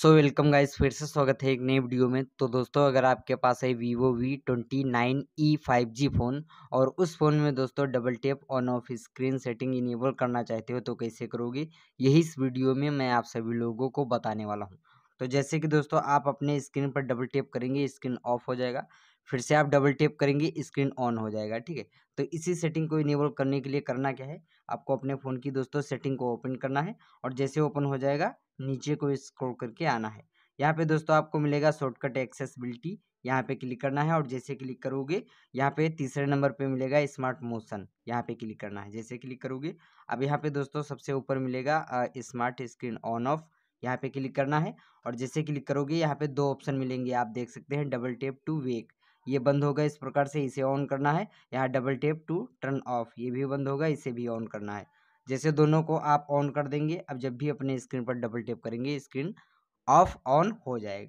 so welcome guys फिर से स्वागत है एक नए वीडियो में तो दोस्तों अगर आपके पास है Vivo V twenty nine E five G phone और उस फ़ोन में दोस्तों double tap on off screen setting enable करना चाहते हो तो कैसे करोगे यही इस वीडियो में मैं आप सभी लोगों को बताने वाला हूँ तो जैसे कि दोस्तों आप अपने स्क्रीन पर डबल टेप करेंगे स्क्रीन ऑफ हो जाएगा फिर से आप डबल टेप करेंगे स्क्रीन ऑन हो जाएगा ठीक है तो इसी सेटिंग को इनेबल करने के लिए करना क्या है आपको अपने फ़ोन की दोस्तों सेटिंग को ओपन करना है और जैसे ओपन हो जाएगा नीचे को स्क्रॉल करके आना है यहाँ पे दोस्तों आपको मिलेगा शॉर्टकट एक्सेसिबिलिटी यहाँ पे क्लिक करना है और जैसे क्लिक करोगे यहाँ पे तीसरे नंबर पे मिलेगा स्मार्ट मोशन यहाँ पे क्लिक करना है जैसे क्लिक करोगे अब यहाँ पे दोस्तों सबसे ऊपर मिलेगा स्मार्ट स्क्रीन ऑन ऑफ यहाँ पे क्लिक करना है और जैसे क्लिक करोगे यहाँ पे दो ऑप्शन मिलेंगे आप देख सकते हैं डबल टेप टू वेक ये बंद होगा इस प्रकार से इसे ऑन करना है यहाँ double tap to turn off ये भी बंद होगा इसे भी ऑन करना है जैसे दोनों को आप ऑन कर देंगे अब जब भी अपने स्क्रीन पर डबल टेप करेंगे स्क्रीन ऑफ ऑन हो जाएगा